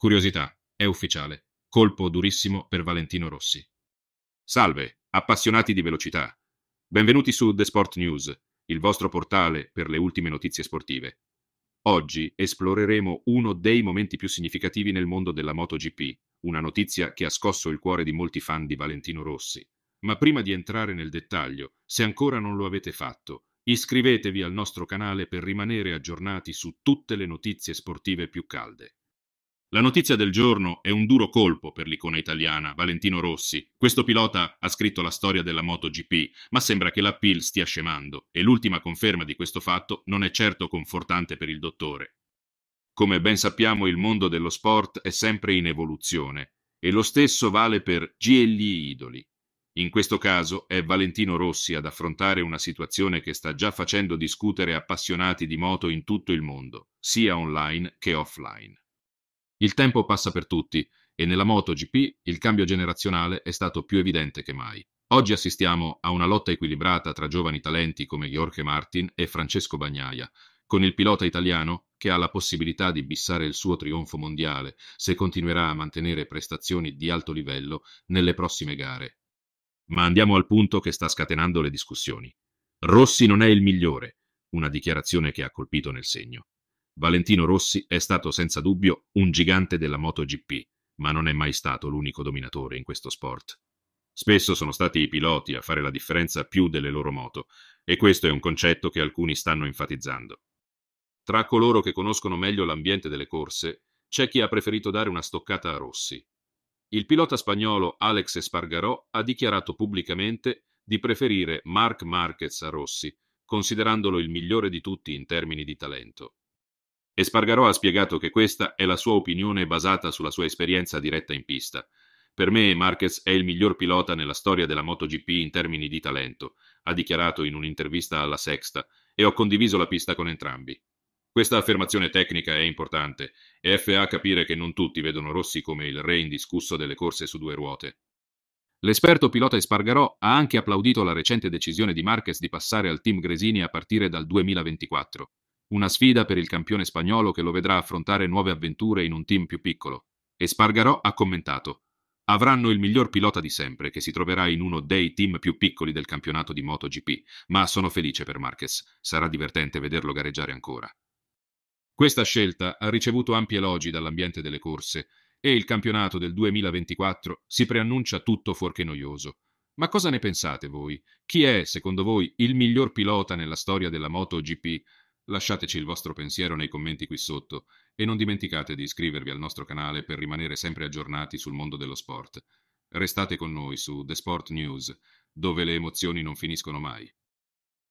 Curiosità, è ufficiale. Colpo durissimo per Valentino Rossi. Salve, appassionati di velocità. Benvenuti su The Sport News, il vostro portale per le ultime notizie sportive. Oggi esploreremo uno dei momenti più significativi nel mondo della MotoGP, una notizia che ha scosso il cuore di molti fan di Valentino Rossi. Ma prima di entrare nel dettaglio, se ancora non lo avete fatto, iscrivetevi al nostro canale per rimanere aggiornati su tutte le notizie sportive più calde. La notizia del giorno è un duro colpo per l'icona italiana, Valentino Rossi. Questo pilota ha scritto la storia della MotoGP, ma sembra che l'appeal stia scemando e l'ultima conferma di questo fatto non è certo confortante per il dottore. Come ben sappiamo il mondo dello sport è sempre in evoluzione e lo stesso vale per GLI Idoli. In questo caso è Valentino Rossi ad affrontare una situazione che sta già facendo discutere appassionati di moto in tutto il mondo, sia online che offline. Il tempo passa per tutti e nella MotoGP il cambio generazionale è stato più evidente che mai. Oggi assistiamo a una lotta equilibrata tra giovani talenti come Jorge Martin e Francesco Bagnaia, con il pilota italiano che ha la possibilità di bissare il suo trionfo mondiale se continuerà a mantenere prestazioni di alto livello nelle prossime gare. Ma andiamo al punto che sta scatenando le discussioni. Rossi non è il migliore, una dichiarazione che ha colpito nel segno. Valentino Rossi è stato senza dubbio un gigante della MotoGP, ma non è mai stato l'unico dominatore in questo sport. Spesso sono stati i piloti a fare la differenza più delle loro moto, e questo è un concetto che alcuni stanno enfatizzando. Tra coloro che conoscono meglio l'ambiente delle corse, c'è chi ha preferito dare una stoccata a Rossi. Il pilota spagnolo Alex Espargarò ha dichiarato pubblicamente di preferire Marc Marquez a Rossi, considerandolo il migliore di tutti in termini di talento e Spargarò ha spiegato che questa è la sua opinione basata sulla sua esperienza diretta in pista. Per me Marquez è il miglior pilota nella storia della MotoGP in termini di talento, ha dichiarato in un'intervista alla Sexta, e ho condiviso la pista con entrambi. Questa affermazione tecnica è importante e FA capire che non tutti vedono Rossi come il re indiscusso delle corse su due ruote. L'esperto pilota Espargarò ha anche applaudito la recente decisione di Marquez di passare al team Gresini a partire dal 2024. Una sfida per il campione spagnolo che lo vedrà affrontare nuove avventure in un team più piccolo. E Spargarò ha commentato: Avranno il miglior pilota di sempre, che si troverà in uno dei team più piccoli del campionato di MotoGP, ma sono felice per Marquez, sarà divertente vederlo gareggiare ancora. Questa scelta ha ricevuto ampi elogi dall'ambiente delle corse e il campionato del 2024 si preannuncia tutto fuorché noioso. Ma cosa ne pensate voi? Chi è, secondo voi, il miglior pilota nella storia della MotoGP? Lasciateci il vostro pensiero nei commenti qui sotto e non dimenticate di iscrivervi al nostro canale per rimanere sempre aggiornati sul mondo dello sport. Restate con noi su The Sport News, dove le emozioni non finiscono mai.